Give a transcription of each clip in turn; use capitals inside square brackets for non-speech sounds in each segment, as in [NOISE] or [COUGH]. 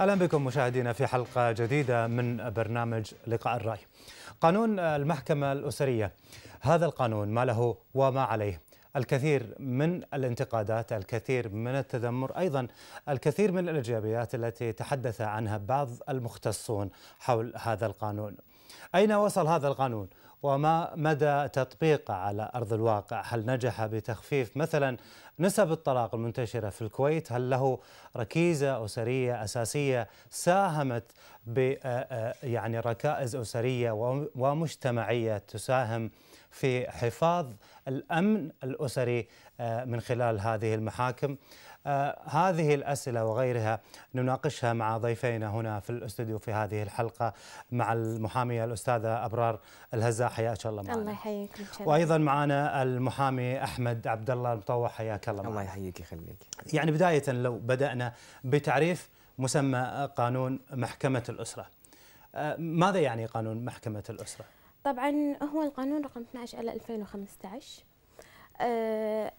اهلا بكم مشاهدينا في حلقه جديده من برنامج لقاء الراي. قانون المحكمه الاسريه هذا القانون ما له وما عليه الكثير من الانتقادات الكثير من التذمر أيضا الكثير من الإيجابيات التي تحدث عنها بعض المختصون حول هذا القانون أين وصل هذا القانون وما مدى تطبيقه على أرض الواقع هل نجح بتخفيف مثلا نسب الطلاق المنتشرة في الكويت هل له ركيزة أسرية أساسية ساهمت ب آه، آه، يعني ركائز أسرية ومجتمعية تساهم في حفاظ الأمن الأسري آه، من خلال هذه المحاكم آه، هذه الأسئلة وغيرها نناقشها مع ضيفينا هنا في الاستوديو في هذه الحلقة مع المحامية الأستاذة أبرار الهزاع حياك الله معنا الله يحييك وأيضا معنا المحامي أحمد عبد الله المطوع حياك الله الله يحييك يخليك يعني بداية لو بدأنا بتعريف مسمى قانون محكمة الأسرة آه، ماذا يعني قانون محكمة الأسرة؟ طبعا هو القانون رقم 12 على 2015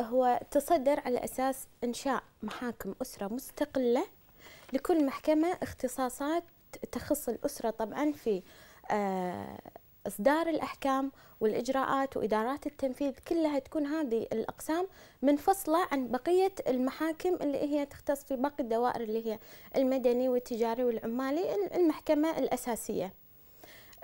هو تصدر على أساس إنشاء محاكم أسرة مستقلة لكل محكمة اختصاصات تخص الأسرة طبعا في آه، إصدار الأحكام والإجراءات وإدارات التنفيذ كلها تكون هذه الأقسام منفصلة عن بقية المحاكم اللي هي تختص في باقي الدوائر اللي هي المدني والتجاري والعمالي المحكمة الأساسية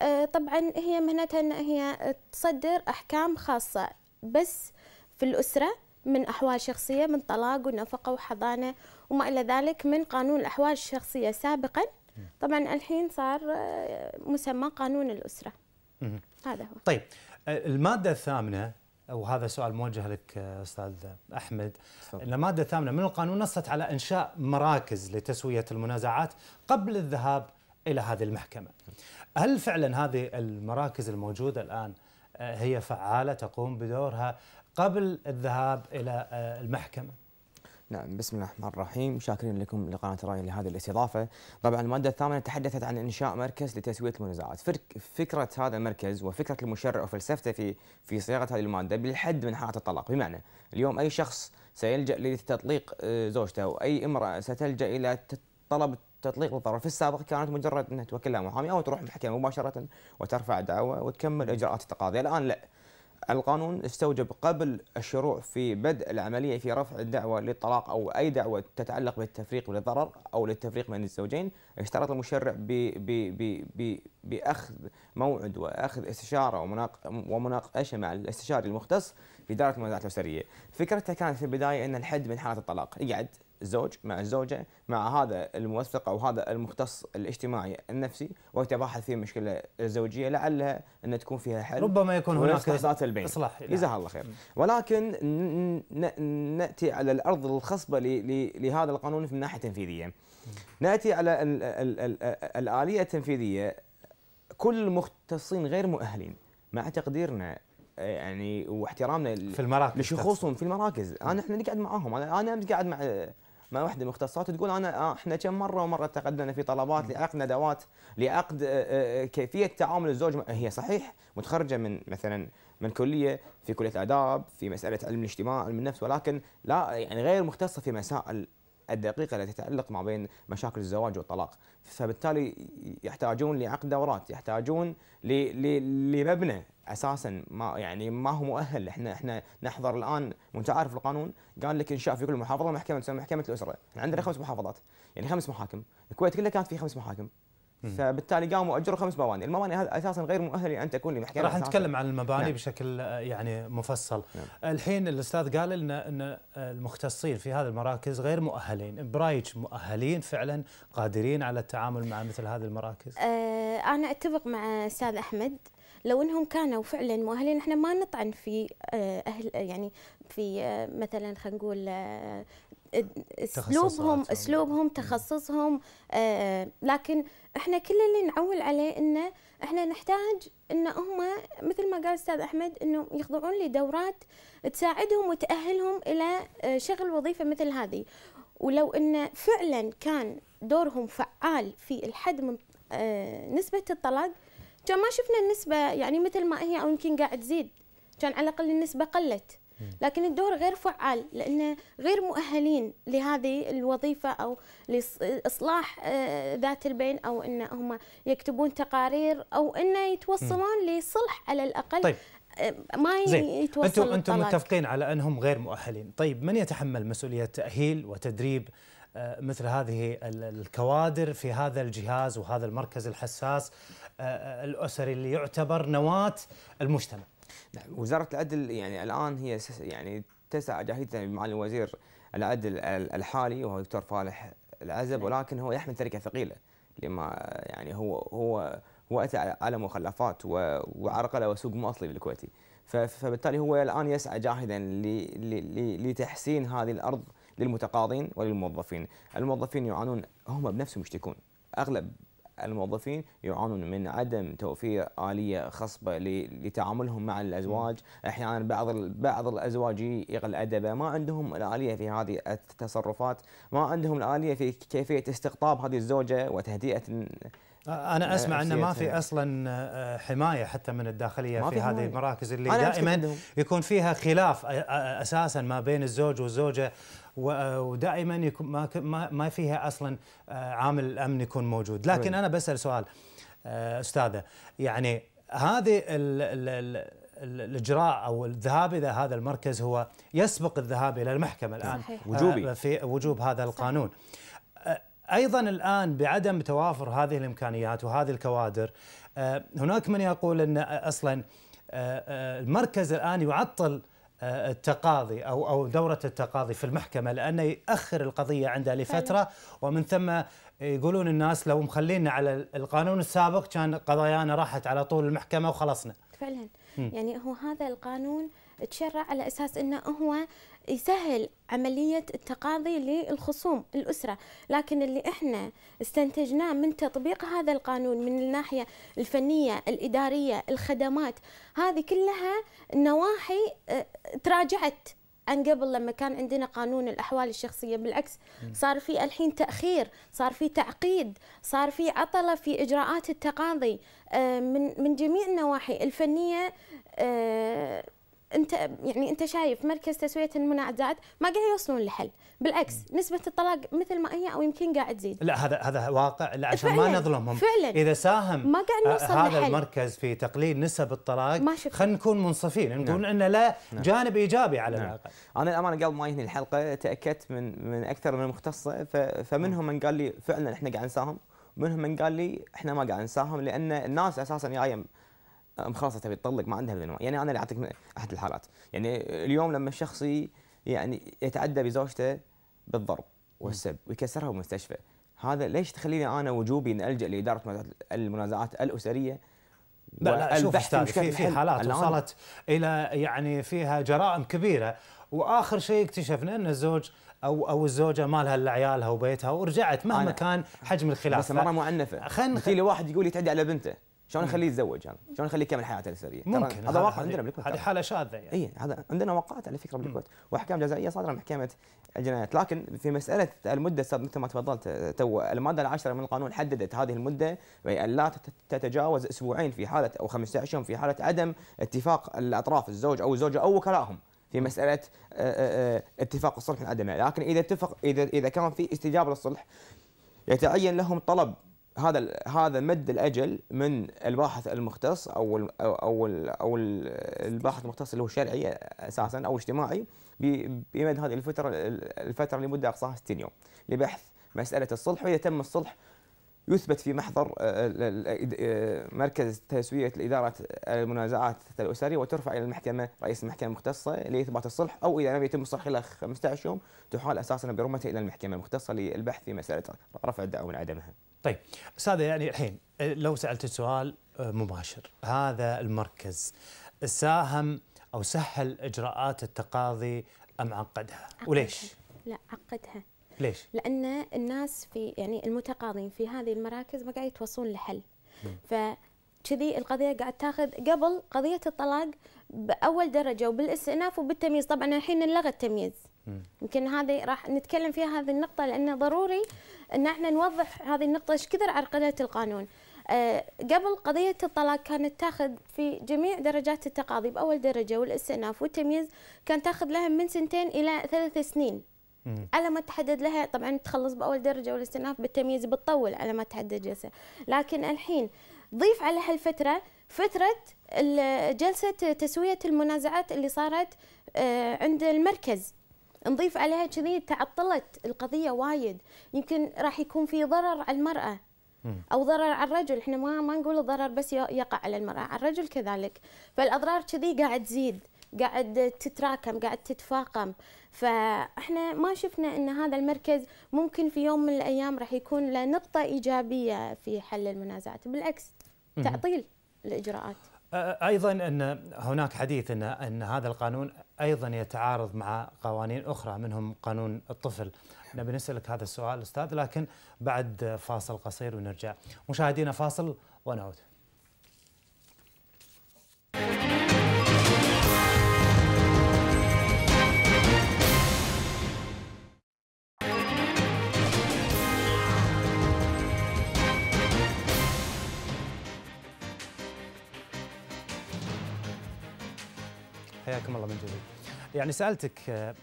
آه، طبعا هي مهنتها أن هي تصدر أحكام خاصة بس في الأسرة من أحوال شخصية من طلاق ونفقة وحضانة وما إلى ذلك من قانون الأحوال الشخصية سابقا طبعا الحين صار آه، مسمى قانون الأسرة هذا هو طيب آه، المادة الثامنة وهذا سؤال موجه لك آه، استاذ احمد ان الماده الثامنه من القانون نصت على انشاء مراكز لتسويه المنازعات قبل الذهاب الى هذه المحكمه. هل فعلا هذه المراكز الموجوده الان هي فعاله تقوم بدورها قبل الذهاب إلى آه، المحكمة نعم بسم الله الرحمن الرحيم شاكرين لكم لقناة رأي لهذه الاستضافة طبعا المادة الثامنة تحدثت عن إنشاء مركز لتسوية المنازعات فكرة هذا المركز وفكرة المشرع وفلسفته في في صياغة هذه المادة بالحد من حالة الطلاق بمعنى اليوم أي شخص سيلجأ لتطليق آه، زوجته وأي امرأة ستلجأ إلى طلب تطليق الطرف في السابق كانت مجرد أنها توكلها محامي أو تروح المحكمة مباشرة وترفع دعوة وتكمل إجراءات التقاضي الآن لا القانون استوجب قبل الشروع في بدء العملية في رفع الدعوة للطلاق أو أي دعوة تتعلق بالتفريق للضرر أو للتفريق بين الزوجين اشترط المشرع ب ب ب ب بأخذ موعد وأخذ استشارة ومناقشة مع الاستشاري المختص في إدارة المنازعات الأسرية فكرتها كانت في البداية أن الحد من حالة الطلاق يقعد الزوج مع الزوجة مع هذا الموثق أو هذا المختص الاجتماعي النفسي ويتباحث في المشكلة الزوجية لعلها أن تكون فيها حل ربما يكون هناك البين إصلاح نعم. جزاها الله خير ولكن نأتي على الأرض الخصبة لهذا القانون من ناحية تنفيذية نأتي على الآلية التنفيذية كل المختصين غير مؤهلين مع تقديرنا آه، يعني واحترامنا في المراكز لشخوصهم في المراكز انا احنا نقعد معاهم انا امس قاعد مع ما واحده مختصات تقول انا آه احنا كم مره ومره تقدمنا في طلبات لعقد ندوات لعقد آه، آه، آه، كيفيه تعامل الزوج هي صحيح متخرجه من مثلا من كليه في كليه اداب في مساله علم الاجتماع علم النفس ولكن لا يعني غير مختصه في مسائل الدقيقه التي تتعلق ما بين مشاكل الزواج والطلاق فبالتالي يحتاجون لعقد دورات يحتاجون لمبنى اساسا ما يعني ما هو مؤهل احنا احنا نحضر الان وانت عارف القانون قال لك انشاء في كل محافظه محكمه تسمى محكمه الاسره احنا يعني عندنا نعم. خمس محافظات يعني خمس محاكم الكويت كلها كانت في خمس محاكم فبالتالي قاموا اجروا خمس مباني، المباني هذه اساسا غير مؤهله ان تكون لمحكمه راح نتكلم عن المباني نعم. بشكل آه، يعني مفصل. نعم. الحين الاستاذ قال لنا ان آه، المختصين في هذه المراكز غير مؤهلين، برايك مؤهلين فعلا قادرين على التعامل مع مثل هذه المراكز؟ أه انا اتفق مع استاذ احمد لو انهم كانوا فعلا مؤهلين احنا ما نطعن في آه، اهل يعني في مثلا خلينا نقول اسلوبهم اسلوبهم تخصصهم لكن احنا كل اللي نعول عليه انه احنا نحتاج ان هم مثل ما قال الاستاذ احمد انه يخضعون لدورات تساعدهم وتاهلهم الى آه، شغل وظيفه مثل هذه ولو ان فعلا كان دورهم فعال في الحد من آه، نسبه الطلاق كان ما شفنا النسبه يعني مثل ما هي او يمكن قاعد تزيد كان على الاقل النسبه قلت لكن الدور غير فعال لأن غير مؤهلين لهذه الوظيفة أو لإصلاح آه، ذات البين أو أن هم يكتبون تقارير أو أن يتوصلون لصلح على الأقل طيب. آه، ما يتوصل انتم انتم متفقين على انهم غير مؤهلين، طيب من يتحمل مسؤوليه تاهيل وتدريب آه، مثل هذه الكوادر في هذا الجهاز وهذا المركز الحساس الاسري اللي يعتبر نواه المجتمع؟ نعم وزاره العدل يعني الان هي يعني تسعى جاهدة بمعالي الوزير العدل الحالي وهو الدكتور فالح العزب نعم. ولكن هو يحمل تركه ثقيله لما يعني هو هو هو اتى على مخلفات وعرقله وسوق مو اصلي بالكويتي فبالتالي هو الان يسعى جاهدا لتحسين هذه الارض للمتقاضين وللموظفين، الموظفين يعانون هم بنفسهم يشتكون اغلب الموظفين يعانون من عدم توفير آلية خصبة لتعاملهم مع الأزواج أحيانا بعض بعض الأزواج يقل أدبه ما عندهم الآلية في هذه التصرفات ما عندهم الآلية في كيفية استقطاب هذه الزوجة وتهدئة انا آه، اسمع انه ما في اصلا آه، حمايه حتى من الداخليه في, في هذه المراكز اللي دائما يكون فيها خلاف اساسا ما بين الزوج والزوجه آه، ودائما ما ما فيها اصلا آه، عامل الامن يكون موجود طيب. لكن انا بسال سؤال آه، استاذه يعني هذه الاجراء او الذهاب الى هذا المركز هو يسبق الذهاب الى المحكمه الان صحيح. وجوبي في وجوب هذا القانون ايضا الان بعدم توافر هذه الامكانيات وهذه الكوادر هناك من يقول ان اصلا المركز الان يعطل آه، التقاضي او او دوره التقاضي في المحكمه لانه ياخر القضيه عندها لفتره ومن ثم يقولون الناس لو مخلينا على القانون السابق كان قضايانا راحت على طول المحكمه وخلصنا. فعلا يعني هو هذا القانون تشرع على اساس انه هو يسهل عملية التقاضي للخصوم الأسرة لكن اللي إحنا استنتجناه من تطبيق هذا القانون من الناحية الفنية الإدارية الخدمات هذه كلها النواحي آه، تراجعت عن قبل لما كان عندنا قانون الاحوال الشخصيه بالعكس صار في الحين تاخير صار في تعقيد صار في عطله في اجراءات التقاضي آه، من من جميع النواحي الفنيه آه، انت يعني انت شايف مركز تسويه المنازعات ما قاعد يوصلون لحل بالعكس نسبه الطلاق مثل ما هي او يمكن قاعد تزيد لا هذا هذا واقع لا عشان ما نظلمهم فعلا اذا ساهم ما قاعد نوصل هذا لحل. المركز في تقليل نسب الطلاق خلينا نكون منصفين نعم. نقول نعم. انه لا نعم. جانب ايجابي على نعم. الاقل انا الامانه قبل ما ينهي الحلقه تاكدت من من اكثر من مختصه فمنهم من قال لي فعلا احنا قاعد نساهم منهم من قال لي احنا ما قاعد نساهم لان الناس اساسا جايه ام خلاص تبي تطلق ما عندها بالانواع يعني انا اللي اعطيك احد الحالات يعني اليوم لما الشخص يعني يتعدى بزوجته بالضرب والسب ويكسرها بالمستشفى هذا ليش تخليني انا وجوبي ان الجا لاداره المنازعات الاسريه لا لا شوف في, في حالات وصلت الى يعني فيها جرائم كبيره واخر شيء اكتشفنا ان الزوج او او الزوجه ما لها الا عيالها وبيتها ورجعت مهما كان حجم الخلاف بس مره معنفه خلينا خل... واحد يقول يتعدى على بنته شلون اخليه نعم. يتزوج انا؟ شلون اخليه يكمل حياته الاسريه؟ ممكن هذا واقع عندنا بالكويت هذه حاله شاذه يعني اي هذا عندنا واقعات على فكره بالكويت واحكام جزائيه صادره محكمه الجنايات لكن في مساله المده استاذ مثل ما تفضلت تو الماده العاشره من القانون حددت هذه المده بان لا تتجاوز اسبوعين في حاله او 15 يوم في حاله عدم اتفاق الاطراف الزوج او الزوجه او وكلائهم في مساله آه، آه، آه، اتفاق الصلح العدمي لكن اذا اتفق اذا اذا كان في استجابه للصلح يتعين لهم طلب هذا هذا مد الاجل من الباحث المختص او الـ او الـ او الـ الباحث المختص اللي هو شرعي اساسا او اجتماعي بمد هذه الفتره الفتره لمده اقصاها 60 يوم لبحث مساله الصلح واذا تم الصلح يثبت في محضر آه، آه، مركز تسويه لاداره المنازعات الاسريه وترفع الى المحكمه رئيس المحكمه المختصه لاثبات الصلح او اذا لم يتم الصلح خلال 15 يوم تحال اساسا برمته الى المحكمه المختصه للبحث في مساله رفع الدعوه من عدمها. طيب استاذه يعني الحين آه، لو سالت سؤال آه، مباشر هذا المركز ساهم او سهل اجراءات التقاضي ام عقدها وليش؟ لا عقدها ليش؟ لان الناس في يعني المتقاضين في هذه المراكز ما قاعد يتوصلون لحل ف كذي القضيه قاعد تاخذ قبل قضيه الطلاق باول درجه وبالاستئناف وبالتمييز طبعا الحين نلغى التمييز يمكن هذه راح نتكلم فيها هذه النقطه لانه ضروري ان احنا نوضح هذه النقطه ايش كثر عرقله القانون آه، قبل قضية الطلاق كانت تاخذ في جميع درجات التقاضي بأول درجة والاستئناف والتمييز كان تاخذ لها من سنتين إلى ثلاث سنين على ما تحدد لها طبعا تخلص بأول درجة والاستئناف بالتمييز بتطول على ما تحدد جلسة لكن الحين ضيف على هالفترة فترة جلسة تسوية المنازعات اللي صارت آه، عند المركز نضيف عليها كذي تعطلت القضيه وايد يمكن راح يكون في ضرر على المراه او ضرر على الرجل احنا ما ما نقول الضرر بس يقع على المراه على الرجل كذلك فالاضرار كذي قاعد تزيد قاعد تتراكم قاعد تتفاقم فاحنا ما شفنا ان هذا المركز ممكن في يوم من الايام راح يكون له نقطه ايجابيه في حل المنازعات بالعكس تعطيل الاجراءات ايضا ان هناك حديث ان ان هذا القانون ايضا يتعارض مع قوانين اخرى منهم قانون الطفل. نبي نسالك هذا السؤال استاذ لكن بعد فاصل قصير ونرجع. مشاهدينا فاصل ونعود. حياكم الله من جديد. يعني سالتك آه،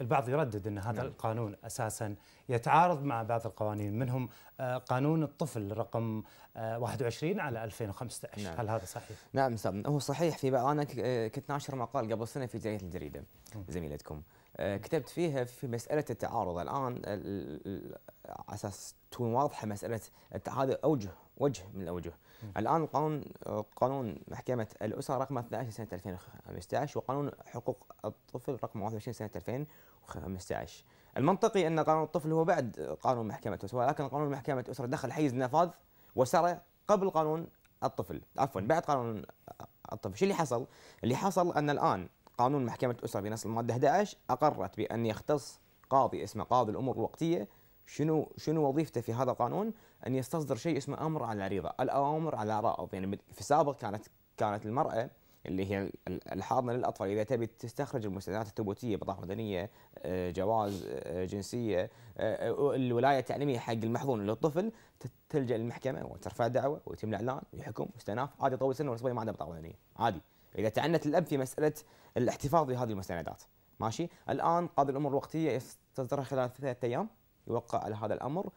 البعض يردد ان هذا نعم. القانون اساسا يتعارض مع بعض القوانين منهم آه، قانون الطفل رقم 21 آه، على 2015 نعم. هل هذا صحيح؟ نعم سام هو صحيح في انا كنت ناشر مقال قبل سنه في جريده الجريده نعم. زميلتكم كتبت فيها في مساله التعارض الان على اساس تكون واضحه مساله هذا اوجه وجه من الاوجه الان قانون قانون محكمه الاسره رقم 12 سنه 2015 وقانون حقوق الطفل رقم 21 سنه 2015 المنطقي ان قانون الطفل هو بعد قانون محكمه الاسره ولكن قانون محكمه الاسره دخل حيز النفاذ وسرى قبل قانون الطفل عفوا بعد قانون الطفل شو اللي حصل اللي حصل ان الان قانون محكمه الاسره بنص الماده 11 اقرت بان يختص قاضي اسمه قاضي الامور الوقتيه شنو شنو وظيفته في هذا القانون؟ ان يستصدر شيء اسمه امر على العريضه، الاوامر على رائض، يعني في السابق كانت كانت المراه اللي هي الحاضنه للاطفال اذا تبي تستخرج المستندات التبوتيه بطاقه مدنيه آه، جواز آه، جنسيه آه، الولايه التعليميه حق المحظون للطفل تلجا للمحكمه وترفع دعوه ويتم الاعلان ويحكم استئناف عادي طول سنه والصبيه ما عندها بطاقه مدنيه عادي اذا تعنت الاب في مساله الاحتفاظ بهذه المستندات ماشي الان قاضي الامور الوقتيه يستصدرها خلال ثلاثة ايام يوقع على هذا الامر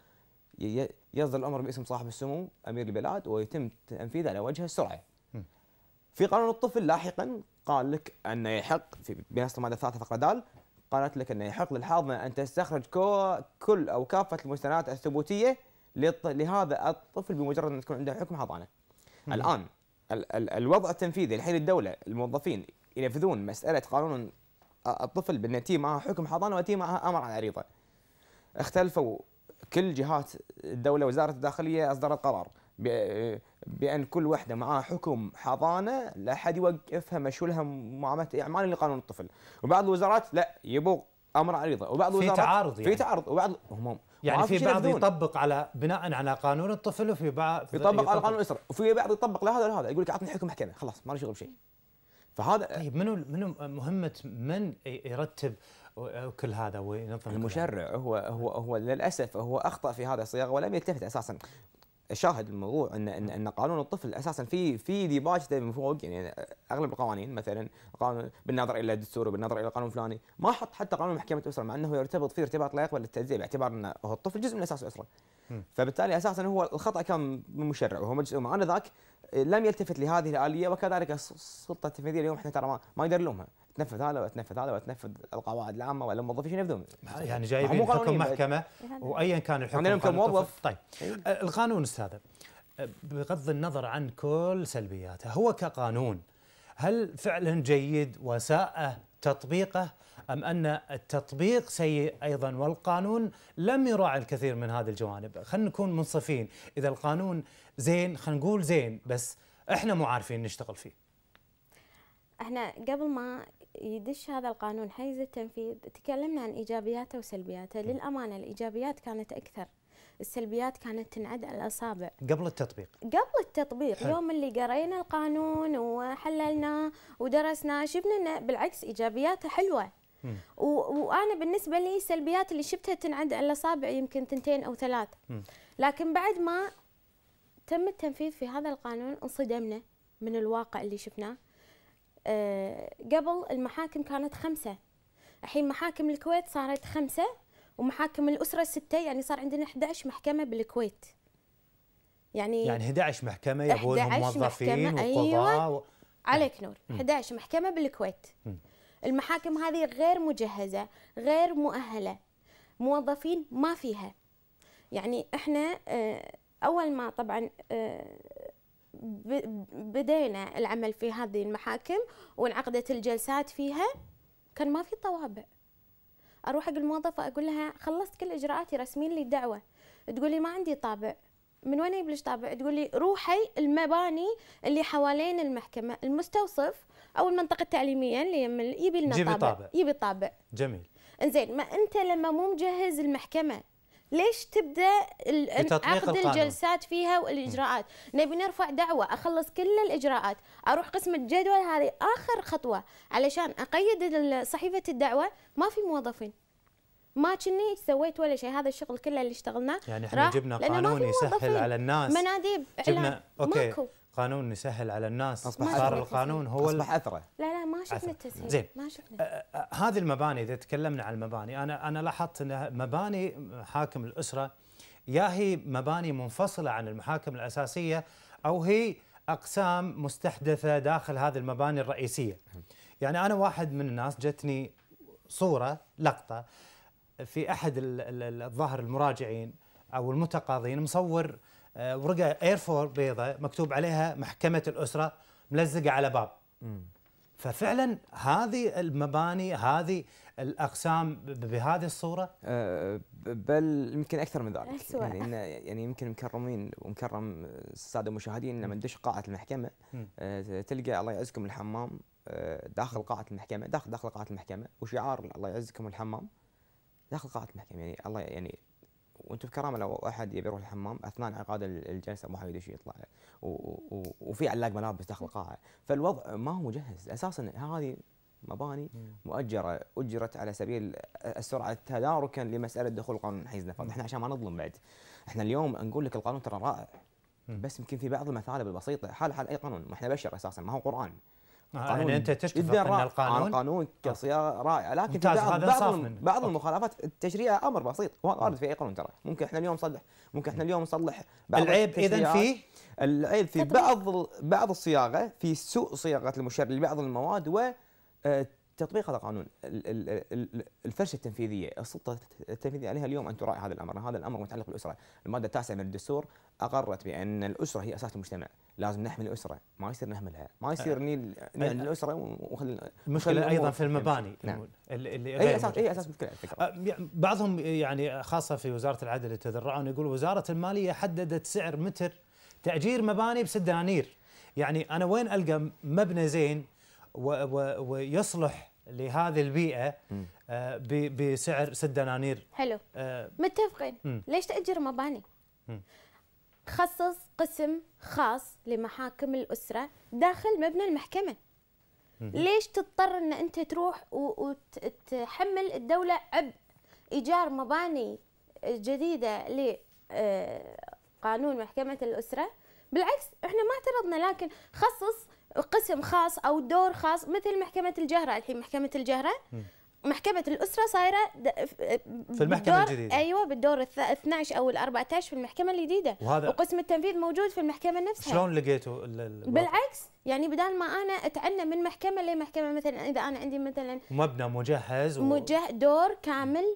يصدر الامر باسم صاحب السمو امير البلاد ويتم تنفيذه على وجه السرعه. في قانون الطفل لاحقا قال لك انه يحق في بنص الماده الثالثه فقره د قالت لك انه يحق للحاضنه ان تستخرج كل او كافه المستندات الثبوتيه لهذا الطفل بمجرد ان تكون عنده حكم حضانه. الان ال ال الوضع التنفيذي الحين الدوله الموظفين ينفذون مساله قانون الطفل بانه تي معها حكم حضانه وتي معها امر عن عريضه. اختلفوا كل جهات الدولة وزارة الداخلية أصدرت قرار بأن كل وحدة معها حكم حضانة لا أحد يوقفها مشولها معاملة إعمال لقانون الطفل وبعض الوزارات لا يبغوا امر عريضه وبعض في الوزارات تعارض يعني في تعارض وبعض هم يعني في بعض يطبق على بناء على قانون الطفل وفي بعض يطبق, يطبق على قانون الاسره وفي بعض يطبق لهذا لهذا يقول لك اعطني حكم محكمه خلاص ما لي شغل بشيء فهذا طيب منو منو مهمه من يرتب وكل هذا وينظم المشرع هو هو هو للاسف هو اخطا في هذا الصياغه ولم يلتفت اساسا شاهد الموضوع ان ان ان قانون الطفل اساسا في في ديباجته من فوق يعني اغلب القوانين مثلا قانون بالنظر الى الدستور وبالنظر الى القانون الفلاني ما حط حتى قانون محكمه الاسره مع انه يرتبط فيه ارتباط لا يقبل التجزئه باعتبار ان الطفل جزء من اساس الاسره. فبالتالي اساسا هو الخطا كان من المشرع وهو مجلس الامه انذاك لم يلتفت لهذه الاليه وكذلك السلطه التنفيذيه اليوم احنا ترى ما, ما نقدر نلومها. تنفذ هذا وتنفذ هذا وتنفذ القواعد العامه ولا الموظفين ينفذون يعني جايبين حكم محكمه يعني وايا كان الحكم عندنا يعني كموظف طيب إيه. أه، القانون استاذ أه، بغض النظر عن كل سلبياته هو كقانون هل فعلا جيد وساء تطبيقه ام ان التطبيق سيء ايضا والقانون لم يراعي الكثير من هذه الجوانب خلينا نكون منصفين اذا القانون زين خلينا نقول زين بس احنا مو عارفين نشتغل فيه احنا قبل ما يدش هذا القانون حيز التنفيذ تكلمنا عن ايجابياته وسلبياته للامانه الايجابيات كانت اكثر السلبيات كانت تنعد على الاصابع قبل التطبيق قبل التطبيق حل. يوم اللي قرينا القانون وحللناه ودرسناه شفنا انه بالعكس ايجابياته حلوه و... وانا بالنسبه لي السلبيات اللي شفتها تنعد على الاصابع يمكن تنتين او ثلاث لكن بعد ما تم التنفيذ في هذا القانون انصدمنا من الواقع اللي شفناه آه، قبل المحاكم كانت خمسة الحين محاكم الكويت صارت خمسة ومحاكم الأسرة ستة يعني صار عندنا 11 محكمة بالكويت يعني يعني 11 محكمة يبونهم موظفين محكمة أيوة. وقضاء أيوة و... عليك نور 11 محكمة بالكويت المحاكم هذه غير مجهزة غير مؤهلة موظفين ما فيها يعني احنا آه، أول ما طبعا آه، بدينا العمل في هذه المحاكم وانعقدت الجلسات فيها كان ما في طوابع اروح حق الموظفه اقول لها خلصت كل اجراءاتي رسمين لي الدعوه تقول لي ما عندي طابع من وين اجيب لك طابع تقول لي روحي المباني اللي حوالين المحكمه المستوصف او المنطقه التعليميه اللي يم يبي لنا طابع. طابع يبي طابع جميل انزين ما انت لما مو مجهز المحكمه ليش تبدا عقد الجلسات فيها والاجراءات نبي نرفع دعوه اخلص كل الاجراءات اروح قسم الجدول هذه اخر خطوه علشان اقيد صحيفه الدعوه ما في موظفين ما كني سويت ولا شيء هذا الشغل كله اللي اشتغلناه يعني احنا جبنا قانون يسهل على الناس مناديب اعلان جبنا اوكي ماكو. قانون نسهل على الناس أصبح صار القانون هو أصبح أثره لا لا ما شفنا التسهيل زين ما شفنا أه،, أه،, آه هذه المباني إذا تكلمنا عن المباني أنا أنا لاحظت أن مباني حاكم الأسرة يا هي مباني منفصلة عن المحاكم الأساسية أو هي أقسام مستحدثة داخل هذه المباني الرئيسية يعني أنا واحد من الناس جتني صورة لقطة في أحد الظاهر المراجعين أو المتقاضين مصور آه، ورقه ايرفور بيضاء مكتوب عليها محكمه الاسره ملزقه على باب ففعلا هذه المباني هذه الاقسام بهذه الصوره أه بل يمكن اكثر من ذلك يعني يعني يعني يمكن مكرمين ومكرم الساده المشاهدين لما ندش قاعه المحكمه أه تلقى الله يعزكم الحمام آه، داخل قاعه المحكمه داخل داخل قاعه المحكمه وشعار الله يعزكم الحمام داخل قاعه المحكمه يعني الله يعني وانتم بكرامه لو احد يبي يروح الحمام اثناء انعقاد الجلسه ما حد يطلع وفي علاق ملابس داخل القاعه فالوضع ما هو مجهز اساسا هذه مباني مؤجره اجرت على سبيل السرعه تداركا لمساله دخول قانون حيز نفاذ احنا عشان ما نظلم بعد احنا اليوم نقول لك القانون ترى رائع بس يمكن في بعض المثالب البسيطه حال حال اي قانون ما احنا بشر اساسا ما هو قران آه، قانون يعني انت تشتكي ان القانون القانون كصياغه رائعه لكن بعض بعض, بعض المخالفات التشريع امر بسيط وارد في اي قانون ترى ممكن احنا اليوم نصلح ممكن احنا اليوم نصلح بعض العيب اذا في العيب في بعض بعض الصياغه في سوء صياغه المشرع لبعض المواد و آه، تطبيق هذا القانون الفرشه التنفيذيه السلطه التنفيذيه عليها اليوم ان تراعي هذا الامر هذا الامر متعلق بالاسره الماده التاسعه من الدستور اقرت بان الاسره هي اساس المجتمع لازم نحمي الاسره ما يصير نهملها ما يصير آه. نيل الاسره وخل المشكله ايضا في المباني نعم. اللي اساس اي اساس مشكله الفكرة. آه، يعني بعضهم يعني خاصه في وزاره العدل يتذرعون يقول وزاره الماليه حددت سعر متر تاجير مباني بست دنانير يعني انا وين القى مبنى زين ويصلح لهذه البيئه آه، بسعر ست دنانير حلو آه، متفقين ليش تاجر مباني خصص قسم خاص لمحاكم الاسره داخل مبنى المحكمه ليش تضطر ان انت تروح وتحمل الدوله عبء ايجار مباني جديده لقانون آه، محكمه الاسره بالعكس احنا ما اعترضنا لكن خصص قسم خاص او دور خاص مثل محكمه الجهره الحين محكمه الجهره محكمه الاسره صايره أيوة، في المحكمه الجديده ايوه بالدور ال 12 او ال 14 في المحكمه الجديده وقسم التنفيذ موجود في المحكمه نفسها شلون لقيتوا بالعكس يعني بدال ما انا اتعنى من محكمه لمحكمه مثلا اذا انا عندي مثلا مبنى مجهز و... مجه دور كامل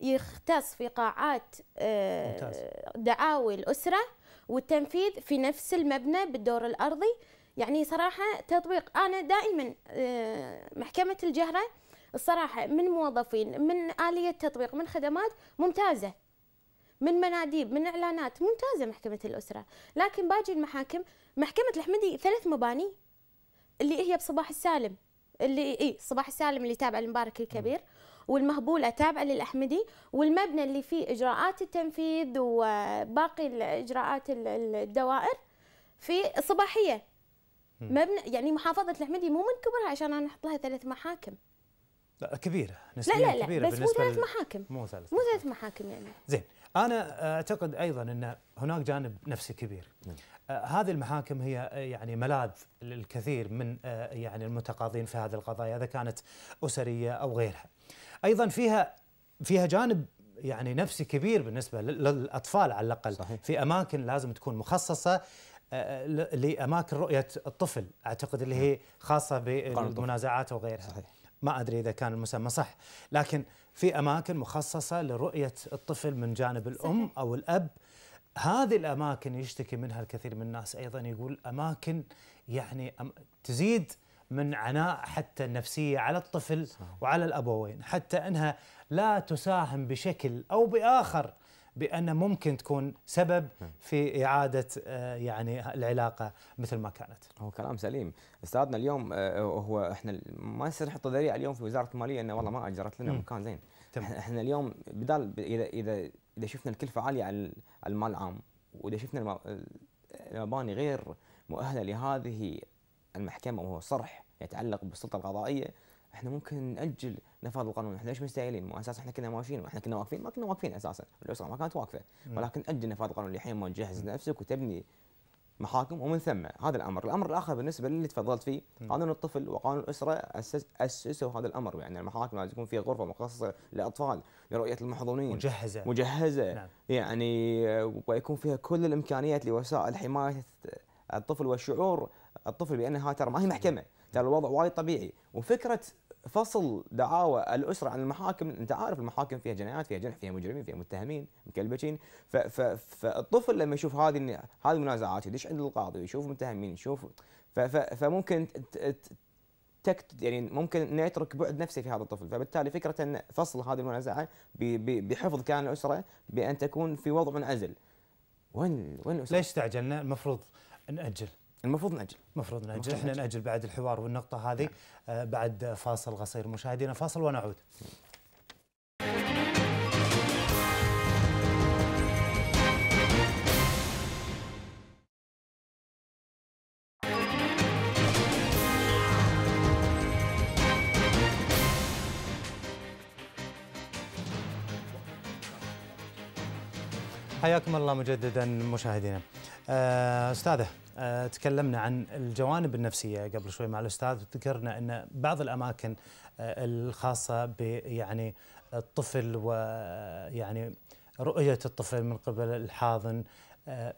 يختص في قاعات آه، دعاوي الاسره والتنفيذ في نفس المبنى بالدور الارضي يعني صراحة تطبيق أنا دائما آه، محكمة الجهرة الصراحة من موظفين من آلية تطبيق من خدمات ممتازة من مناديب من إعلانات ممتازة محكمة الأسرة لكن باجي المحاكم محكمة الحمدي ثلاث مباني اللي هي بصباح السالم اللي اي صباح السالم اللي تابع لمبارك الكبير والمهبوله تابعه للاحمدي والمبنى اللي فيه اجراءات التنفيذ وباقي الاجراءات الدوائر في الصباحيه مبنى يعني محافظه الحميديه مو من كبرها عشان انا احط لها ثلاث محاكم لا كبيره نسبيا لا لا لا كبيرة بس مو ثلاث محاكم مو ثلاث مو ثلاث محاكم يعني زين انا اعتقد ايضا ان هناك جانب نفسي كبير آه هذه المحاكم هي يعني ملاذ للكثير من آه يعني المتقاضين في هذه القضايا اذا كانت اسريه او غيرها ايضا فيها فيها جانب يعني نفسي كبير بالنسبه للاطفال على الاقل صحيح. في اماكن لازم تكون مخصصه لاماكن رؤيه الطفل اعتقد اللي هي نعم. خاصه بالمنازعات وغيرها صحيح. ما ادري اذا كان المسمى صح لكن في اماكن مخصصه لرؤيه الطفل من جانب الام صحيح. او الاب هذه الاماكن يشتكي منها الكثير من الناس ايضا يقول اماكن يعني تزيد من عناء حتى النفسيه على الطفل صحيح. وعلى الابوين حتى انها لا تساهم بشكل او باخر بأن ممكن تكون سبب في إعادة آه، يعني العلاقة مثل ما كانت هو كلام سليم استاذنا اليوم آه، هو احنا ما يصير نحط ذريعه اليوم في وزاره الماليه انه والله ما اجرت لنا مكان زين احنا اليوم بدال اذا اذا اذا شفنا الكلفه عاليه على المال العام واذا شفنا المباني غير مؤهله لهذه المحكمه وهو صرح يتعلق بالسلطه القضائيه احنا ممكن ناجل نفاذ القانون احنا ليش مستعجلين مو اساسا احنا كنا ماشيين واحنا كنا واقفين ما كنا واقفين اساسا الاسره ما كانت واقفه ولكن اجل نفاذ القانون الحين ما تجهز نفسك وتبني محاكم ومن ثم هذا الامر، الامر الاخر بالنسبه للي تفضلت فيه قانون الطفل وقانون الاسره أسس اسسوا هذا الامر يعني المحاكم لازم يكون فيها غرفه مخصصه للاطفال لرؤيه المحظوظين مجهزه مجهزه نعم. يعني ويكون فيها كل الامكانيات لوسائل حمايه الطفل والشعور الطفل بانها ترى ما هي محكمه نعم. ترى الوضع وايد طبيعي وفكره فصل دعاوى الاسره عن المحاكم انت عارف المحاكم فيها جنايات فيها جنح فيها مجرمين فيها متهمين مكلبشين فالطفل لما يشوف هذه هذه المنازعات يدش عند القاضي ويشوف متهمين يشوف فممكن تكت يعني ممكن انه يترك بعد نفسي في هذا الطفل فبالتالي فكره ان فصل هذه المنازعه بحفظ كيان الاسره بان تكون في وضع منعزل وين وين الاسره؟ ليش استعجلنا؟ المفروض ناجل المفروض ناجل المفروض ناجل احنا ناجل بعد الحوار والنقطه هذه نعم. آه، بعد فاصل قصير مشاهدينا فاصل ونعود نعم. حياكم الله مجددا مشاهدينا. آه، استاذه آه، تكلمنا عن الجوانب النفسيه قبل شوي مع الاستاذ وذكرنا ان بعض الاماكن آه، الخاصه ب يعني الطفل ويعني رؤيه الطفل من قبل الحاضن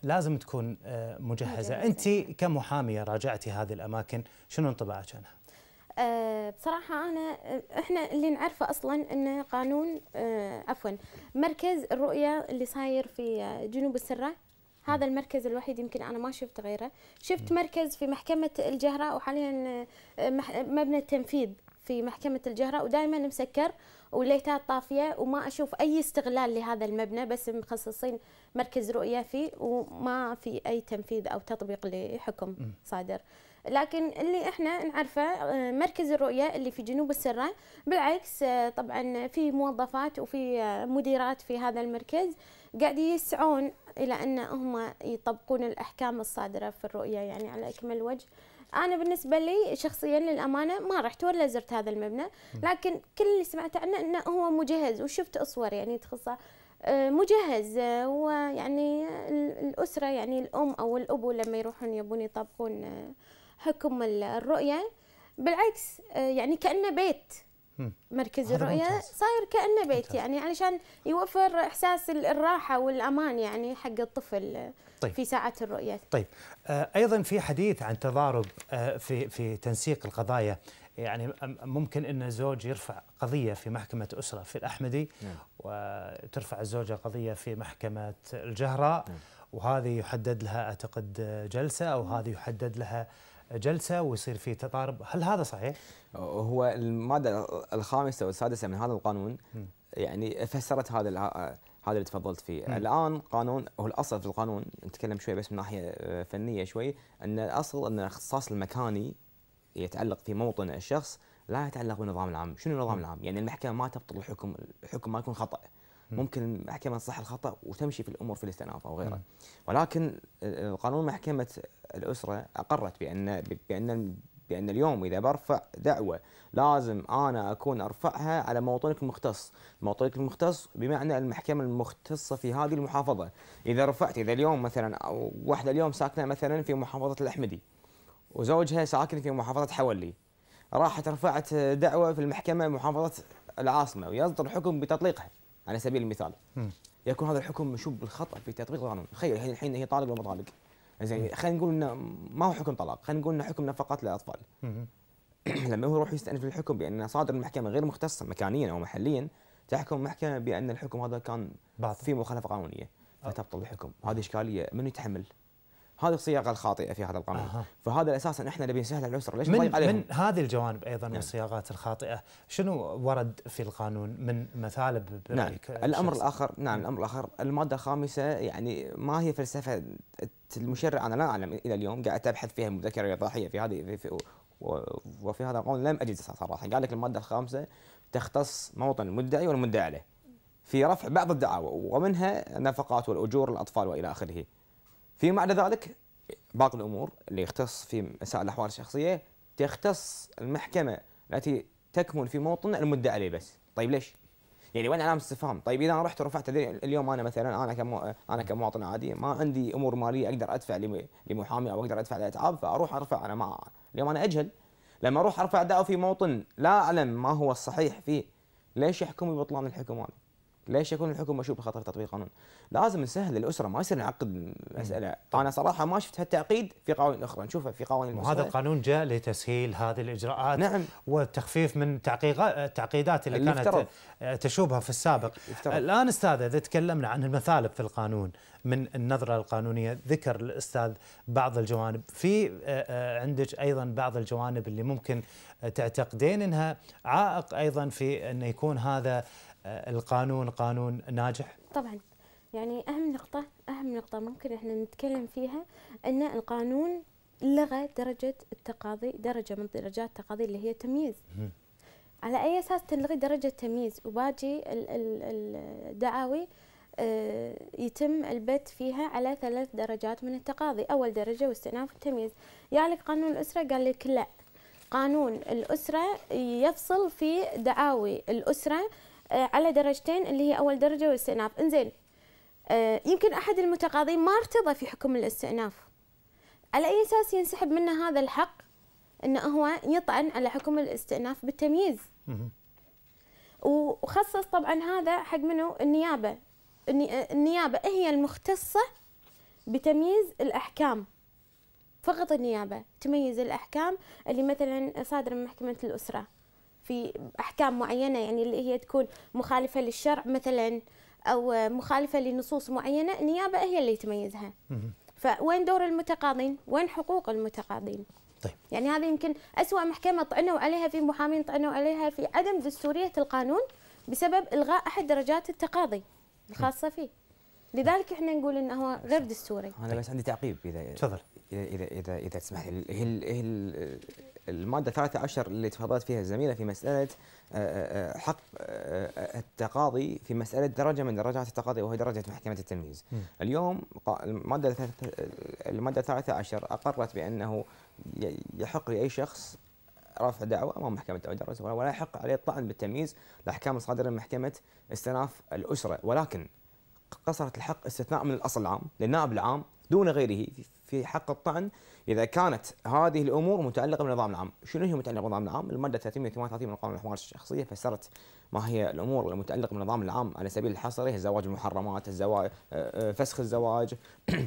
لازم تكون مجهزه، انت كمحاميه راجعتي هذه الاماكن، شنو انطباعك عنها؟ آه، بصراحة أنا آه، إحنا اللي نعرفه أصلا إنه قانون آه، عفوا مركز الرؤية اللي صاير في جنوب السرة هذا المركز الوحيد يمكن انا ما شفت غيره شفت مركز في محكمه الجهراء وحاليا مبنى التنفيذ في محكمه الجهراء ودائما مسكر وليتات طافيه وما اشوف اي استغلال لهذا المبنى بس مخصصين مركز رؤيه فيه وما في اي تنفيذ او تطبيق لحكم صادر لكن اللي احنا نعرفه آه، مركز الرؤيه اللي في جنوب السره بالعكس آه، طبعا في موظفات وفي آه، مديرات في هذا المركز قاعد يسعون الى ان هم يطبقون الاحكام الصادره في الرؤيه يعني على اكمل وجه انا بالنسبه لي شخصيا للامانه ما رحت ولا زرت هذا المبنى لكن كل اللي سمعت عنه انه هو مجهز وشفت اصور يعني تخصه مجهز ويعني الاسره يعني الام او الابو لما يروحون يبون يطبقون حكم الرؤيه بالعكس آه، يعني كانه بيت مركز الرؤيه صاير كانه بيت يعني علشان يوفر احساس الراحه والامان يعني حق الطفل طيب. في ساعات الرؤيه. طيب آه، ايضا في حديث عن تضارب آه، في في تنسيق القضايا يعني ممكن ان الزوج يرفع قضيه في محكمه اسره في الاحمدي نعم. وترفع الزوجه قضيه في محكمه الجهراء نعم. وهذه يحدد لها اعتقد جلسه او هذه يحدد لها جلسه ويصير في تضارب هل هذا صحيح هو الماده الخامسه والسادسه من هذا القانون يعني فسرت هذا هذا اللي تفضلت فيه م. الان قانون هو الاصل في القانون نتكلم شوي بس من ناحيه آه، فنيه شوي ان الاصل ان الاختصاص المكاني يتعلق في موطن الشخص لا يتعلق بالنظام العام شنو النظام العام يعني المحكمه ما تبطل الحكم الحكم ما يكون خطا ممكن المحكمه تصح الخطا وتمشي في الامور في الاستئناف او غيره ولكن القانون محكمه الاسره اقرت بان بان بان اليوم اذا برفع دعوه لازم انا اكون ارفعها على موطنك المختص، موطنك المختص بمعنى المحكمه المختصه في هذه المحافظه، اذا رفعت اذا اليوم مثلا او واحده اليوم ساكنه مثلا في محافظه الاحمدي وزوجها ساكن في محافظه حولي، راحت رفعت دعوه في المحكمه محافظه العاصمه ويصدر حكم بتطليقها. على سبيل المثال يكون هذا الحكم مشوب بالخطا في تطبيق القانون تخيل الحين هي طالب ولا طالق زين خلينا نقول انه ما هو حكم طلاق خلينا نقول انه حكم نفقات للاطفال [CLEARS THROAT] لما هو يروح يستأنف الحكم بأن صادر المحكمة غير مختصة مكانيا أو محليا تحكم المحكمة بأن الحكم هذا كان في مخالفة قانونية فتبطل الحكم هذه إشكالية من يتحمل؟ هذه الصياغه الخاطئه في هذا القانون آه. فهذا اساسا احنا نبي نسهل العسر ليش من, عليهم؟ من هذه الجوانب ايضا نعم. والصياغات الخاطئه شنو ورد في القانون من مثالب نعم الامر الاخر نعم،, نعم الامر الاخر الماده الخامسه يعني ما هي فلسفه المشرع انا لا اعلم الى اليوم قاعد ابحث فيها المذكره الوضاحيه في هذه في وفي هذا القانون لم اجد صراحه قال لك الماده الخامسه تختص موطن المدعي والمدعي عليه في رفع بعض الدعاوى ومنها النفقات والاجور الاطفال والى اخره فيما معنى ذلك باقي الامور اللي يختص في مسائل الاحوال الشخصيه تختص المحكمه التي تكمن في موطن المدعي عليه بس طيب ليش يعني وين علامه استفهام طيب اذا انا رحت ورفعت اليوم انا مثلا انا كمو... انا كمواطن عادي ما عندي امور ماليه اقدر ادفع لمحامي او اقدر ادفع لاتعاب فاروح ارفع انا ما اليوم انا اجهل لما اروح ارفع دعوه في موطن لا اعلم ما هو الصحيح فيه ليش يحكم ببطلان الحكم هذا ليش يكون الحكم مشوب بخطر تطبيق القانون؟ لازم نسهل الاسره ما يصير نعقد مساله، انا طيب. صراحه ما شفت هالتعقيد في قوانين اخرى نشوفها في قوانين المسألة. وهذا القانون جاء لتسهيل هذه الاجراءات نعم والتخفيف من التعقيدات اللي, اللي كانت افترض. تشوبها في السابق. افترض. الان استاذ اذا تكلمنا عن المثالب في القانون من النظره القانونيه ذكر الاستاذ بعض الجوانب، في آه، آه، عندك ايضا بعض الجوانب اللي ممكن تعتقدين انها عائق ايضا في انه يكون هذا آه، القانون قانون ناجح؟ طبعا يعني أهم نقطة أهم نقطة ممكن احنا نتكلم فيها أن القانون لغى درجة التقاضي درجة من درجات التقاضي اللي هي تمييز على أي أساس تلغي درجة التمييز وباقي الدعاوي آه، يتم البت فيها على ثلاث درجات من التقاضي أول درجة واستئناف التمييز لك قانون الأسرة قال لك لا قانون الأسرة يفصل في دعاوي الأسرة آه، على درجتين اللي هي اول درجه والاستئناف انزين آه، يمكن احد المتقاضين ما ارتضى في حكم الاستئناف على اي اساس ينسحب منه هذا الحق انه هو يطعن على حكم الاستئناف بالتمييز وخصص طبعا هذا حق منه النيابه النيابه هي المختصه بتمييز الاحكام فقط النيابه تميز الاحكام اللي مثلا صادره من محكمه الاسره في احكام معينه يعني اللي هي تكون مخالفه للشرع مثلا او مخالفه لنصوص معينه النيابه هي اللي تميزها فوين دور المتقاضين وين حقوق المتقاضين طيب. يعني هذه يمكن أسوأ محكمة طعنوا عليها في محامين طعنوا عليها في عدم دستورية القانون بسبب إلغاء أحد درجات التقاضي الخاصة فيه لذلك احنا نقول انه هو غير دستوري. انا بس عندي تعقيب اذا تفضل اذا اذا اذا, إذا تسمح لي هي الماده 13 اللي تفضلت فيها الزميله في مساله آه، آه، آه، حق التقاضي في مساله درجه من درجات التقاضي وهي درجه محكمه التمييز. اليوم الماده الماده 13 اقرت بانه يحق لاي شخص رفع دعوه امام محكمه العدل ولا يحق عليه الطعن بالتمييز لاحكام صادره من محكمه استئناف الاسره ولكن قصرت الحق استثناء من الأصل العام للنائب العام دون غيره في حق الطعن إذا كانت هذه الأمور متعلقة بالنظام العام شنو هي متعلقة بالنظام العام؟ المادة 338 من قانون الأحوال الشخصية فسرت ما هي الأمور المتعلقة بالنظام العام على سبيل الحصر هي الزواج المحرمات الزواج آه، آه، فسخ الزواج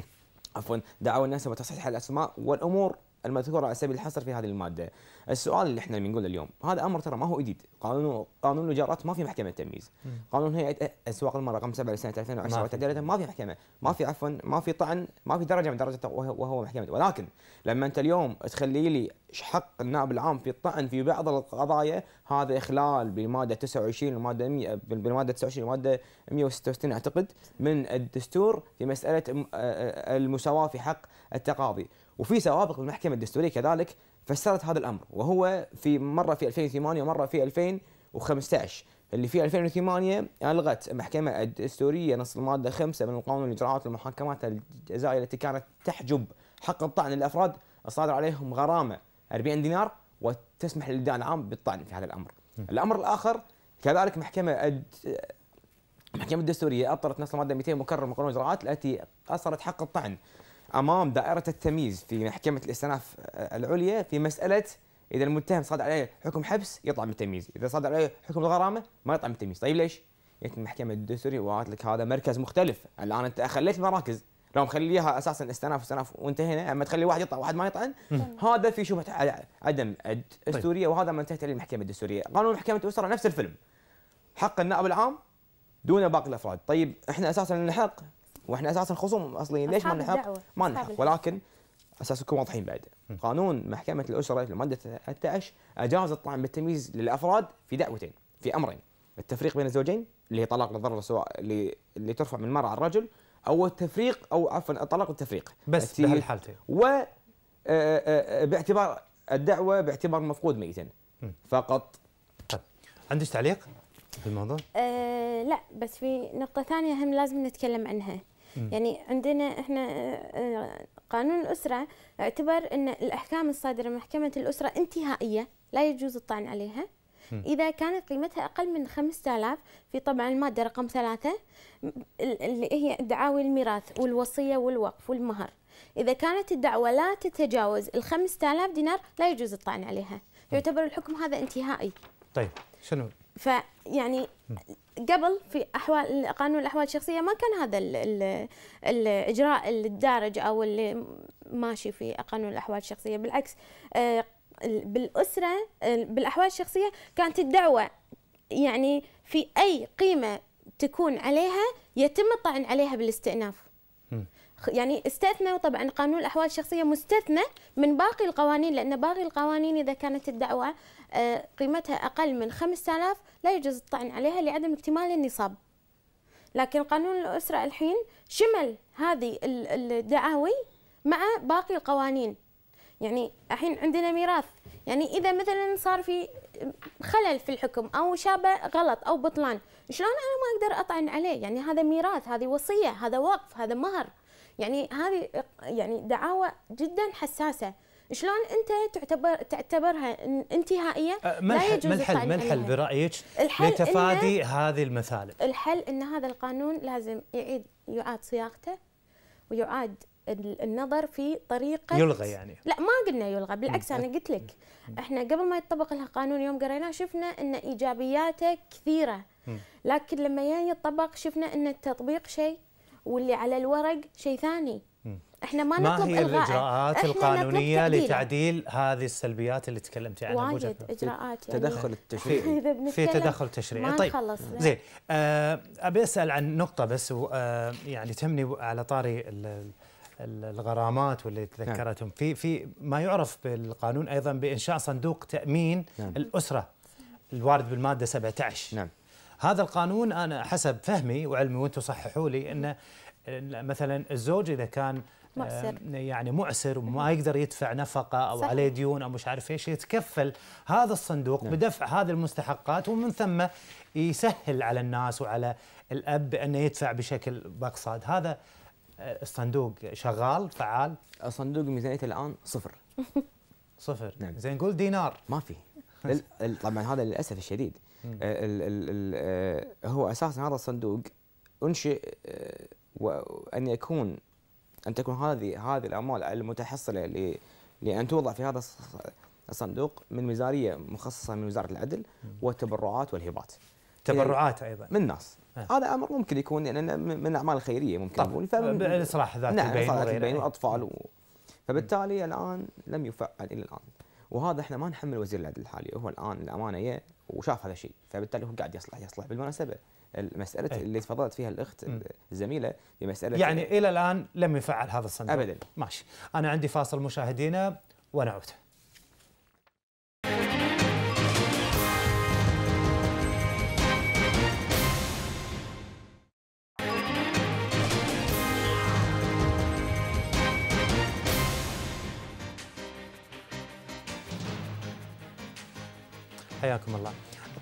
[CLEARS THROAT] عفوا دعوى الناس وتصحيح الأسماء والأمور المذكوره على سبيل الحصر في هذه الماده. السؤال اللي احنا بنقوله اليوم هذا امر ترى ما هو جديد، قانون قانون الاجارات ما في محكمه تمييز، قانون هيئه اسواق المال رقم 7 لسنه 2010 وتعديلاتها ما في محكمه، ما في عفوا ما في طعن، ما في درجه من درجات وهو محكمه، ولكن لما انت اليوم تخلي لي حق النائب العام في الطعن في بعض القضايا هذا اخلال بماده 29 والماده 100 بالماده 29 والماده 166 اعتقد من الدستور في مساله آه، آه، المساواه في حق التقاضي. وفي سوابق المحكمه الدستوريه كذلك فسرت هذا الامر وهو في مره في 2008 ومره في 2015 اللي في 2008 الغت المحكمه الدستوريه نص الماده 5 من القانون الاجراءات والمحاكمات الجزائيه التي كانت تحجب حق الطعن للافراد الصادر عليهم غرامه 40 دينار وتسمح للداء العام بالطعن في هذا الامر. الامر الاخر كذلك محكمه المحكمه الدستوريه ابطلت نص الماده 200 مكرر من قانون الاجراءات التي اثرت حق الطعن امام دائره التمييز في محكمه الاستئناف آه، العليا في مساله اذا المتهم صادر عليه حكم حبس يطلع من التمييز، اذا صادر عليه حكم الغرامه ما يطلع من التمييز، طيب ليش؟ جت المحكمه الدستوريه وقالت لك هذا مركز مختلف، الان انت خليت مراكز، لو مخليها اساسا استئناف استئناف وانتهينا، اما تخلي واحد يطلع واحد ما يطعن هذا في شبهه عدم الدستوريه طيب. وهذا ما انتهت عليه المحكمه الدستوريه، قانون محكمه الاسره نفس الفيلم. حق النائب العام دون باقي الافراد، طيب احنا اساسا نحق واحنا اساسا خصوم اصليين ليش ما نحق؟ ما نحق ولكن اساس نكون واضحين بعد قانون محكمه الاسره الماده 13 اجاز الطعن بالتمييز للافراد في دعوتين في امرين التفريق بين الزوجين اللي هي طلاق للضرر سواء اللي, اللي ترفع من المراه على الرجل او التفريق او عفوا الطلاق والتفريق بس في هالحالتين و آه، آه، باعتبار الدعوه باعتبار مفقود ميتا فقط طيب عندك تعليق في الموضوع؟ أه لا بس في نقطه ثانيه هم لازم نتكلم عنها يعني عندنا احنا آه، آه، قانون الاسره اعتبر ان الاحكام الصادره من محكمه الاسره انتهائيه لا يجوز الطعن عليها إذا كانت قيمتها أقل من 5000 في طبعا المادة رقم ثلاثة اللي هي دعاوي الميراث والوصية والوقف والمهر إذا كانت الدعوة لا تتجاوز ال 5000 دينار لا يجوز الطعن عليها يعتبر الحكم هذا انتهائي طيب شنو فيعني قبل في احوال قانون الاحوال الشخصيه ما كان هذا الـ الـ الاجراء الدارج او اللي ماشي في قانون الاحوال الشخصيه بالعكس آه، بالاسره بالاحوال الشخصيه كانت الدعوه يعني في اي قيمه تكون عليها يتم الطعن عليها بالاستئناف يعني استثنى طبعا قانون الاحوال الشخصيه مستثنى من باقي القوانين لان باقي القوانين اذا كانت الدعوه آه، قيمتها اقل من 5000 لا يجوز الطعن عليها لعدم اكتمال النصاب لكن قانون الاسره الحين شمل هذه الدعاوي مع باقي القوانين يعني الحين عندنا ميراث يعني اذا مثلا صار في خلل في الحكم او شابه غلط او بطلان شلون انا ما اقدر اطعن عليه يعني هذا ميراث هذه وصيه هذا وقف هذا مهر يعني هذه يعني دعاوى جدا حساسه شلون انت تعتبر تعتبرها انتهائيه أه، ما لا يجوز الحل ما الحل برايك لتفادي هذه المثالب الحل ان هذا القانون لازم يعيد يعاد صياغته ويعاد النظر في طريقه يلغى يعني لا ما قلنا يلغى بالعكس انا قلت لك احنا قبل ما يطبق القانون يوم قريناه شفنا ان ايجابياته كثيره لكن لما يطبق شفنا ان التطبيق شيء واللي على الورق شيء ثاني احنا ما, ما نطلب ما هي إلغاء. الاجراءات القانونيه لتعديل هذه السلبيات اللي تكلمتي عنها واجد اجراءات يعني تدخل [LAUGHS] التشريع في تدخل تشريعي طيب زين آه، ابي اسال عن نقطه بس آه، يعني تهمني على طاري الغرامات واللي نعم. تذكرتهم في في ما يعرف بالقانون ايضا بانشاء صندوق تامين نعم. الاسره الوارد بالماده 17 نعم هذا القانون انا حسب فهمي وعلمي وانتم صححوا لي انه مثلا الزوج اذا كان معسر. يعني معسر وما يقدر يدفع نفقه او صحيح. عليه ديون او مش عارف ايش يتكفل هذا الصندوق نعم. بدفع هذه المستحقات ومن ثم يسهل على الناس وعلى الاب انه يدفع بشكل باقصاد هذا آه، الصندوق شغال فعال الصندوق ميزانيته الان صفر [LAUGHS] صفر نعم. زين قول دينار ما في طبعا هذا للاسف الشديد الـ آه، الـ الـ آه، هو اساسا هذا الصندوق انشئ آه، وان يكون ان تكون هذه هذه الاموال المتحصله لان توضع في هذا الصندوق من ميزانيه مخصصه من وزاره العدل والتبرعات والهبات. تبرعات ايضا من الناس آه. هذا امر ممكن يكون يعني من الاعمال الخيريه ممكن نقول نعم، اصلاح ذات نعم البين ذات البين واطفال و... فبالتالي الان لم يفعل الى الان وهذا احنا ما نحمل وزير العدل الحالي هو الان الامانه وشاف هذا الشيء فبالتالي هو قاعد يصلح يصلح بالمناسبه المساله أيه. اللي تفضلت فيها الاخت الزميله بمساله يعني الى الان لم يفعل هذا الصندوق ابدا ماشي انا عندي فاصل مشاهدينا ونعود حياكم الله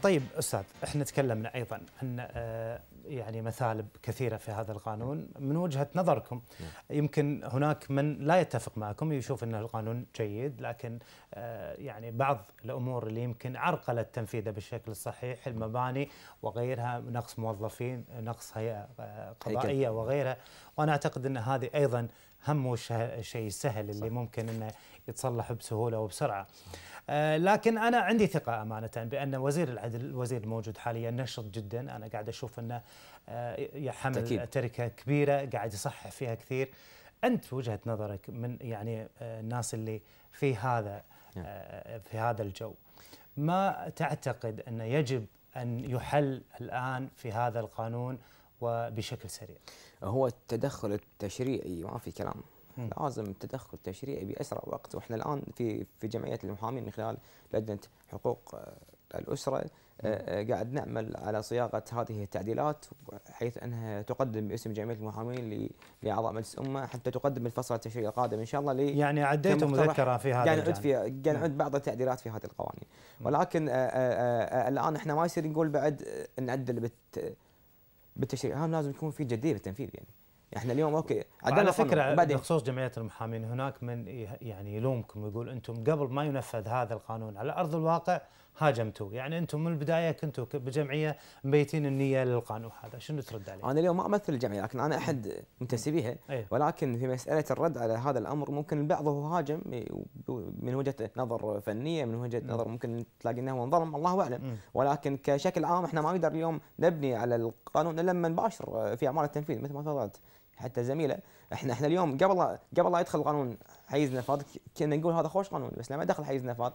طيب استاذ احنا تكلمنا ايضا عن آه، يعني مثالب كثيره في هذا القانون من وجهه نظركم نعم. يمكن هناك من لا يتفق معكم يشوف ان القانون جيد لكن آه، يعني بعض الامور اللي يمكن عرقلت تنفيذه بالشكل الصحيح المباني وغيرها نقص موظفين نقص هيئه آه، قضائيه وغيرها وانا اعتقد ان هذه ايضا هم شيء سهل اللي صح. ممكن انه يتصلح بسهوله وبسرعه. آه لكن انا عندي ثقه امانه بان وزير العدل الوزير الموجود حاليا نشط جدا، انا قاعد اشوف انه آه يحمل تأكيد. تركه كبيره قاعد يصحح فيها كثير. انت وجهه نظرك من يعني آه الناس اللي في هذا نعم. آه في هذا الجو. ما تعتقد انه يجب ان يحل الان في هذا القانون وبشكل سريع هو التدخل التشريعي ما في كلام لازم تدخل تشريعي باسرع وقت واحنا الان في في جمعيه المحامين من خلال لجنه حقوق آه، الاسره آه، آه، قاعد نعمل على صياغه هذه التعديلات حيث انها تقدم باسم جمعيه المحامين لاعضاء مجلس الامه حتى تقدم الفصل التشريعي القادم ان شاء الله يعني عديتوا مذكره في هذا يعني نعد في قاعد بعض التعديلات في هذه القوانين ولكن الان احنا ما يصير نقول بعد نعدل بت بالتشريع هم لازم يكون في جديه بالتنفيذ يعني احنا اليوم اوكي عندنا فكره بخصوص جمعيه المحامين هناك من يعني يلومكم ويقول انتم قبل ما ينفذ هذا القانون على ارض الواقع هاجمتوا يعني انتم من البدايه كنتوا بجمعيه مبيتين النيه للقانون هذا شنو ترد عليه؟ انا اليوم ما امثل الجمعيه لكن انا احد منتسبيها أيوه. ولكن في مساله الرد على هذا الامر ممكن البعض هو هاجم من وجهه نظر فنيه من وجهه نظر ممكن تلاقي انه هو انظلم الله اعلم ولكن كشكل عام احنا ما نقدر اليوم نبني على القانون الا لما نباشر في اعمال التنفيذ مثل ما تفضلت حتى زميله احنا احنا اليوم قبل قبل لا يدخل القانون حيز نفاذ كنا نقول هذا خوش قانون بس لما دخل حيز نفاذ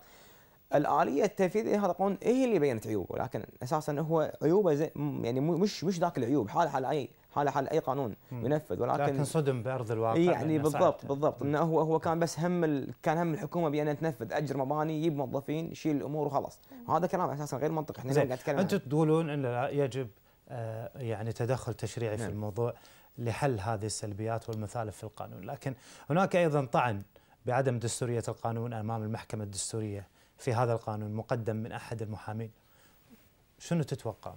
الآلية التنفيذية هذا القانون هي اللي بينت عيوبه ولكن أساسا هو عيوبه زي يعني مش مش ذاك العيوب حال حال أي حال حال أي قانون ينفذ ولكن لكن صدم بأرض الواقع يعني بالضبط بالضبط أنه هو هو كان بس هم ال كان هم الحكومة بأن تنفذ أجر مباني يجيب موظفين يشيل الأمور وخلاص هذا كلام أساسا غير منطقي احنا قاعد نتكلم أنتم تقولون أنه يجب آه، يعني تدخل تشريعي نعم. في الموضوع لحل هذه السلبيات والمثالب في القانون لكن هناك أيضا طعن بعدم دستورية القانون أمام المحكمة الدستورية في هذا القانون مقدم من احد المحامين شنو تتوقع؟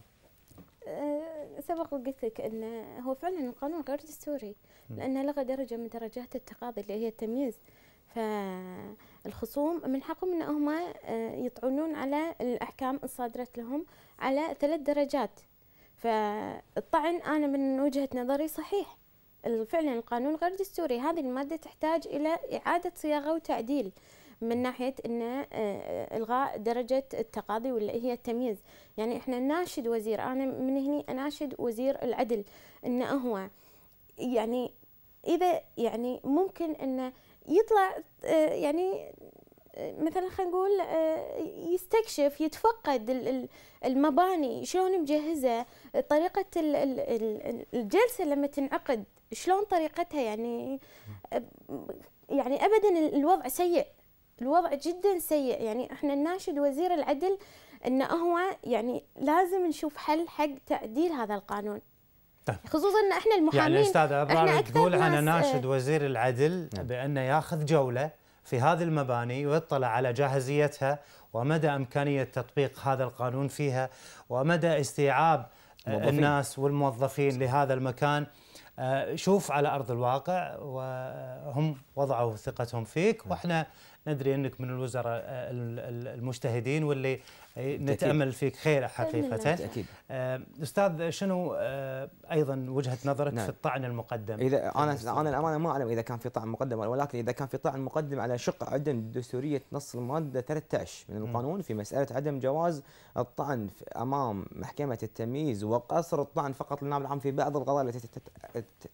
أه، سبق وقلت لك انه هو فعلا القانون غير دستوري لانه لغى درجه من درجات التقاضي اللي هي التمييز فالخصوم من حقهم ان هم أه، يطعنون على الاحكام الصادره لهم على ثلاث درجات فالطعن انا من وجهه نظري صحيح فعلا القانون غير دستوري هذه الماده تحتاج الى اعاده صياغه وتعديل من ناحيه انه آه، الغاء درجه التقاضي واللي هي التمييز يعني احنا ناشد وزير انا من هني اناشد وزير العدل انه هو يعني اذا يعني ممكن انه يطلع آه، يعني آه، مثلا خلينا نقول يستكشف يتفقد المباني شلون مجهزه طريقه الجلسه لما تنعقد شلون طريقتها يعني يعني ابدا الوضع سيء الوضع جدا سيء يعني احنا نناشد وزير العدل انه هو يعني لازم نشوف حل حق تعديل هذا القانون طيب. خصوصا ان احنا المحامين يعني استاذ ابرار تقول انا ناشد آه. وزير العدل نعم. بانه ياخذ جوله في هذه المباني ويطلع على جاهزيتها ومدى امكانيه تطبيق هذا القانون فيها ومدى استيعاب آه، موظفين. الناس والموظفين لهذا المكان آه، شوف على ارض الواقع وهم وضعوا ثقتهم فيك نعم. واحنا ندري انك من الوزراء آه، المجتهدين واللي آه، نتامل فيك خير حقيقه أكيد. آه، استاذ شنو ايضا وجهه نظرك نعم. في الطعن المقدم اذا انا انا الامانه ما اعلم اذا كان في طعن مقدم ولكن اذا كان في طعن مقدم على شق عدم دستوريه نص الماده 13 من القانون في مساله عدم جواز الطعن امام محكمه التمييز وقصر الطعن فقط للنائب العام في بعض القضايا التي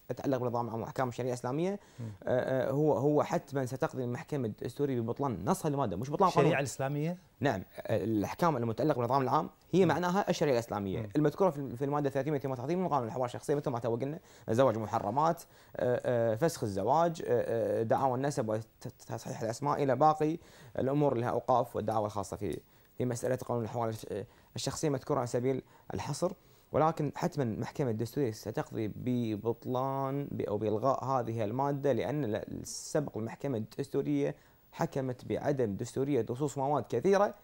تتعلق بنظام احكام الشريعه الاسلاميه هو هو حتما ستقضي المحكمه الدستوريه ببطلان بطلان هذه الماده مش بطلان الشريعه الاسلاميه؟ نعم الاحكام المتعلقه بالنظام العام هي نعم. معناها الشريعه الاسلاميه م. نعم. المذكوره في الماده 338 من قانون الحوار الشخصيه مثل ما تو قلنا زواج محرمات آه، آه، فسخ الزواج آه، دعاوى النسب وتصحيح الاسماء الى باقي الامور اللي لها اوقاف والدعاوى الخاصه في في مساله قانون الحوار الشخصيه مذكوره على سبيل الحصر ولكن حتما المحكمة الدستورية ستقضي ببطلان أو بإلغاء هذه المادة لأن سبق المحكمة الدستورية حكمت بعدم دستورية نصوص مواد كثيرة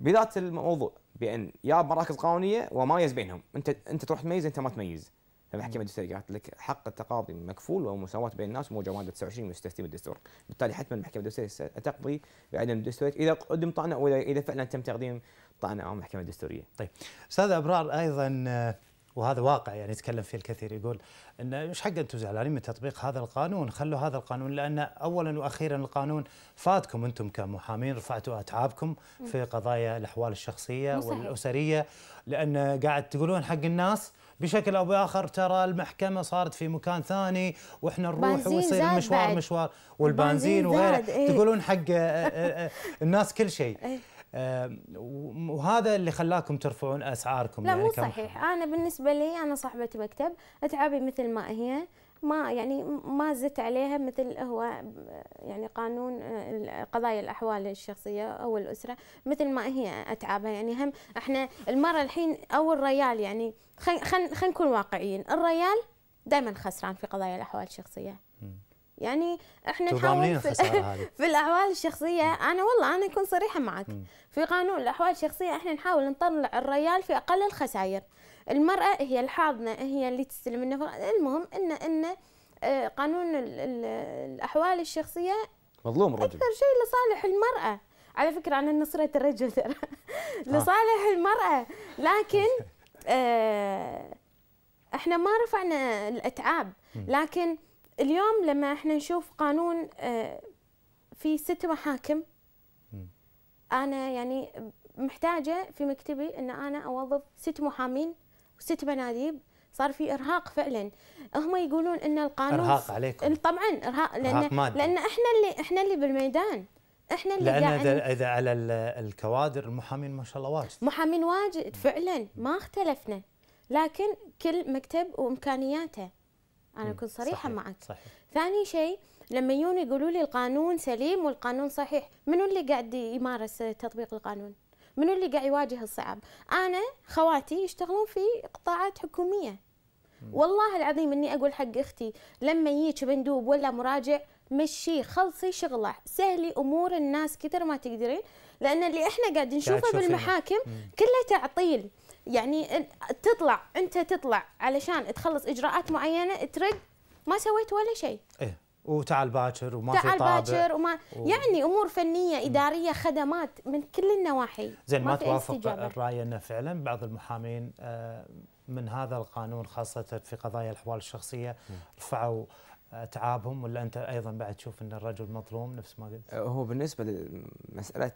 بذات الموضوع بأن يا مراكز قانونية وميز بينهم أنت أنت تروح تميز أنت ما تميز المحكمة طيب، الدستورية قالت لك حق التقاضي مكفول ومساواة بين الناس موجة مادة 29 من تستخدم الدستور، بالتالي حتما المحكمة الدستورية تقضي بعدم الدستورية إذا قدم طعنة وإذا إذا فعلا تم تقديم طعنة أمام المحكمة الدستورية. طيب أستاذ أبرار أيضا آه، وهذا واقع يعني يتكلم فيه الكثير يقول ان ايش حق انتم زعلانين من تطبيق هذا القانون خلوا هذا القانون لان اولا واخيرا القانون فاتكم انتم كمحامين رفعتوا اتعابكم في قضايا الاحوال الشخصيه والاسريه لان قاعد تقولون حق الناس بشكل او باخر ترى المحكمه صارت في مكان ثاني واحنا نروح ويصير مشوار بعد. مشوار والبنزين وغيره إيه؟ تقولون حق آه، آه، آه، الناس كل شيء إيه؟ وهذا اللي خلاكم ترفعون اسعاركم لا يعني مو صحيح انا بالنسبه لي انا صاحبه مكتب اتعابي مثل ما هي ما يعني ما زدت عليها مثل هو يعني قانون آه، قضايا الاحوال الشخصيه او الاسره مثل ما هي اتعابها يعني هم احنا المره الحين او الريال يعني خلينا نكون واقعيين الريال دائما خسران في قضايا الاحوال الشخصيه يعني احنا نحاول في, [LAUGHS] في الاحوال الشخصيه انا والله انا اكون صريحه معك م. في قانون الاحوال الشخصيه احنا نحاول نطلع الريال في اقل الخسائر المراه هي الحاضنه هي اللي تستلم النفقه المهم ان ان آه، قانون الاحوال الشخصيه مظلوم الرجل اكثر شيء لصالح المراه على فكره انا نصرة الرجل ترى [LAUGHS] آه. لصالح المراه لكن [LAUGHS] آه، احنا ما رفعنا الاتعاب لكن اليوم لما احنا نشوف قانون آه، في ست محاكم انا يعني محتاجه في مكتبي ان انا اوظف ست محامين وست بناديب صار في ارهاق فعلا هم يقولون ان القانون ارهاق عليكم طبعا ارهاق لان إرهاق مادة. لان احنا اللي احنا اللي بالميدان احنا اللي لان اذا اذا على الكوادر المحامين ما شاء الله واجد محامين واجد فعلا ما اختلفنا لكن كل مكتب وامكانياته انا اكون صريحه صحيح. معك صحيح. ثاني شيء لما يجون يقولوا لي القانون سليم والقانون صحيح منو اللي قاعد يمارس تطبيق القانون منو اللي قاعد يواجه الصعاب انا خواتي يشتغلون في قطاعات حكوميه والله العظيم اني اقول حق اختي لما يجيك مندوب ولا مراجع مشي خلصي شغله سهلي امور الناس كثر ما تقدرين لان اللي احنا قاعد نشوفه بالمحاكم كله تعطيل يعني تطلع انت تطلع علشان تخلص اجراءات معينه ترد ما سويت ولا شيء ايه وتعال باكر وما تعال في طابع باكر وما و... يعني امور فنيه اداريه خدمات من كل النواحي زين ما, ما توافق الراي انه فعلا بعض المحامين آه، من هذا القانون خاصه في قضايا الاحوال الشخصيه رفعوا تعابهم ولا انت ايضا بعد تشوف ان الرجل مظلوم نفس ما قلت؟ أه، هو بالنسبه لمساله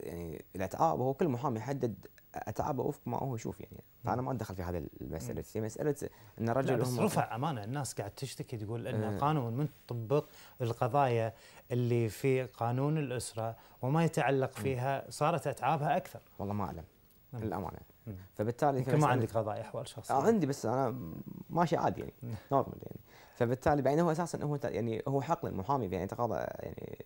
يعني الاتعاب هو كل محامي يحدد اتعابه وفق ما هو يشوف يعني فانا ما ادخل في هذه المساله هي مساله ان الرجل بس رفع امانه الناس قاعد تشتكي تقول ان القانون أه. قانون من تطبق القضايا اللي في قانون الاسره وما يتعلق فيها صارت اتعابها اكثر والله ما اعلم للامانه فبالتالي ما عندك قضايا احوال شخصيه آه، عندي بس انا ماشي عادي يعني نورمال يعني فبالتالي بعدين هو اساسا هو يعني هو حق للمحامي يعني يتقاضى آه، يعني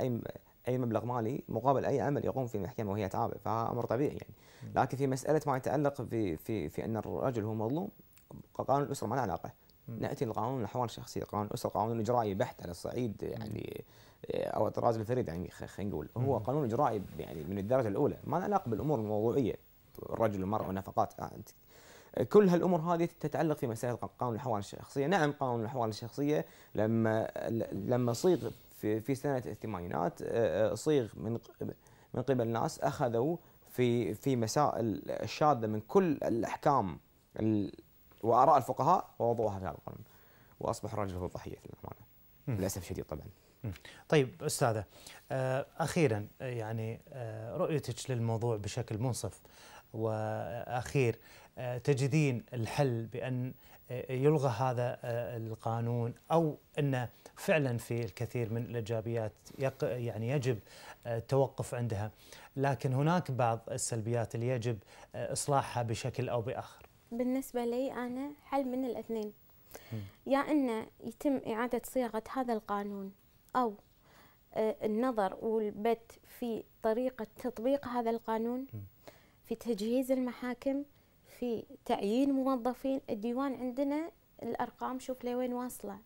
اي اي مبلغ مالي مقابل اي عمل يقوم في المحكمه وهي تعابه فامر طبيعي يعني لكن في مساله ما يتعلق في في في ان الرجل هو مظلوم قانون الاسره ما له علاقه ناتي لقانون الاحوال الشخصيه قانون الاسره قانون اجرائي بحت على الصعيد يعني آه، او الطراز الفريد يعني خلينا نقول هو قانون اجرائي يعني من الدرجه الاولى ما له علاقه بالامور الموضوعيه الرجل والمراه والنفقات آه، انت كل هالامور هذه تتعلق في مساله قانون الاحوال الشخصيه، نعم قانون الاحوال الشخصيه لما لما صيغ في في سنه الثمانينات آه، آه، صيغ من من قبل ناس اخذوا في في مسائل الشاذه من كل الاحكام واراء الفقهاء ووضعوها في هذا القانون واصبح الرجل هو الضحيه للامانه للاسف الشديد طبعا. طيب استاذه آه، اخيرا يعني رؤيتك للموضوع بشكل منصف واخير آه، تجدين الحل بأن آه، يلغى هذا آه، القانون أو أن فعلا في الكثير من الإيجابيات يعني يجب التوقف عندها لكن هناك بعض السلبيات اللي يجب إصلاحها بشكل أو بآخر بالنسبة لي أنا حل من الاثنين يا يعني أن يتم إعادة صياغة هذا القانون أو النظر والبت في طريقة تطبيق هذا القانون في تجهيز المحاكم في تعيين موظفين الديوان عندنا الارقام شوف لوين واصله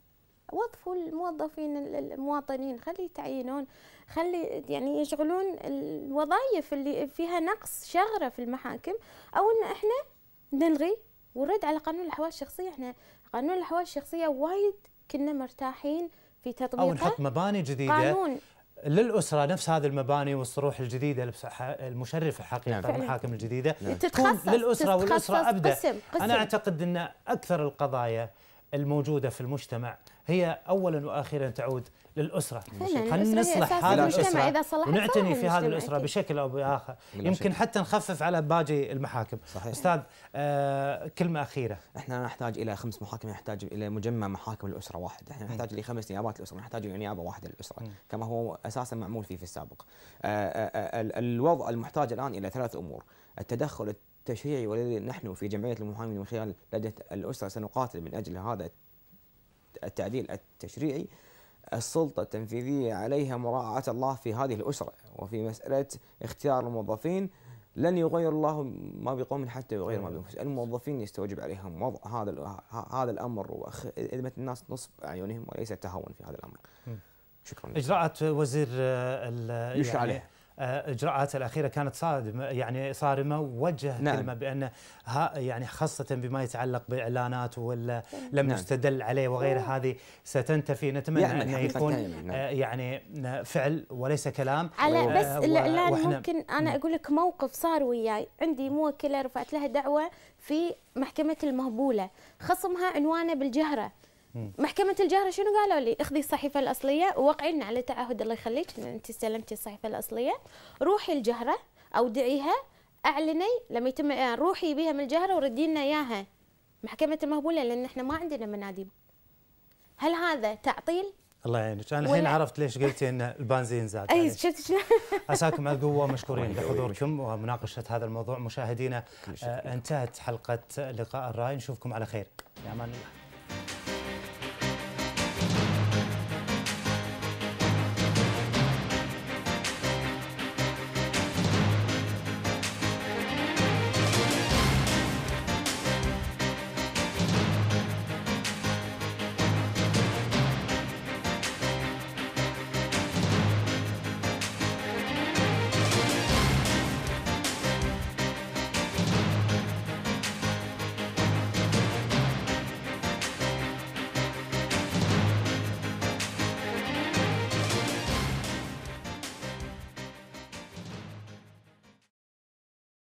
وظفوا الموظفين المواطنين خلي يتعينون خلي يعني يشغلون الوظائف اللي فيها نقص شغره في المحاكم او ان احنا نلغي ونرد على قانون الاحوال الشخصيه احنا قانون الاحوال الشخصيه وايد كنا مرتاحين في تطبيقه او نحط مباني جديده قانون للأسرة نفس هذه المباني والصروح الجديدة المشرفة حقيقة نعم. المحاكم الجديدة نعم. للأسرة والأسرة أبدأ قسم. قسم. أنا أعتقد أن أكثر القضايا الموجودة في المجتمع هي أولا وأخيرا تعود للأسرة خلينا نصلح هذا الأسرة ونعتني في هذه الأسرة أكيد. بشكل أو بآخر يمكن حتى نخفف على باقي المحاكم صحيح. أستاذ آه كلمة أخيرة احنا نحتاج إلى خمس محاكم نحتاج إلى مجمع محاكم الأسرة واحد احنا نحتاج خمس نيابات الأسرة نحتاج إلى نيابة واحدة للأسرة كما هو أساسا معمول فيه في السابق آه آه, آه، الوضع المحتاج الآن إلى ثلاث أمور التدخل تشريعي والذي نحن في جمعية المحامين من خلال لجنة الأسرة سنقاتل من أجل هذا التعديل التشريعي السلطة التنفيذية عليها مراعاة الله في هذه الأسرة وفي مسألة اختيار الموظفين لن يغير الله ما بقوم حتى يغير ما بأنفسهم، الموظفين يستوجب عليهم وضع هذا هذا الامر وخدمه الناس نصب اعينهم وليس التهاون في هذا الامر. شكرا. اجراءات وزير يشرع يعني عليه آه، اجراءاته الاخيره كانت صادمه يعني صارمه ووجه نعم. كلمه بان يعني خاصه بما يتعلق بالاعلانات ولا نعم. لم نعم. يستدل عليه وغيره هذه ستنتفي نتمنى يعني انه يكون آه، نعم. يعني فعل وليس كلام على آه، بس الاعلان ممكن انا نعم. اقول لك موقف صار وياي عندي موكله رفعت لها دعوه في محكمه المهبوله خصمها عنوانه بالجهره محكمه الجهره شنو قالوا لي اخذي الصحيفه الاصليه ووقعين على تعهد الله يخليك ان انت استلمتي الصحيفه الاصليه روحي الجهره أودعيها اعلني لما يتم آه، روحي بها من الجهره وردي لنا اياها محكمه المهبوله لان احنا ما عندنا مناديب هل هذا تعطيل الله يعينك انا الحين عرفت ليش قلتي ان البنزين زاد اي شفت عساكم على القوه مشكورين لحضوركم ومناقشه هذا الموضوع مشاهدينا آه، انتهت حلقه لقاء الراي نشوفكم على خير في امان الله